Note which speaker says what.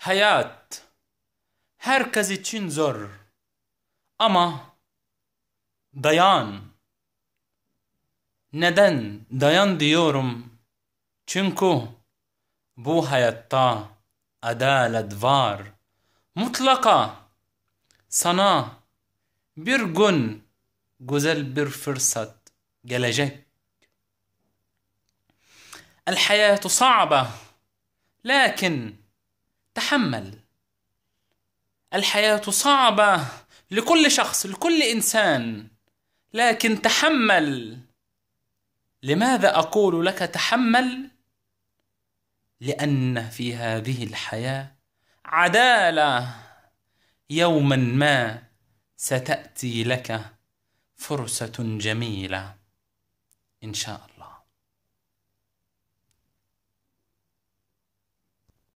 Speaker 1: Hayat herkes için zor ama dayan. Neden dayan diyorum? Çünkü bu hayatta adalet var. Mutlaka sana bir gün güzel bir fırsat gelecek. الحياة صعبة لكن تحمل الحياة صعبة لكل شخص لكل إنسان لكن تحمل لماذا أقول لك تحمل؟ لأن في هذه الحياة عدالة يوما ما ستأتي لك فرصة جميلة إن شاء الله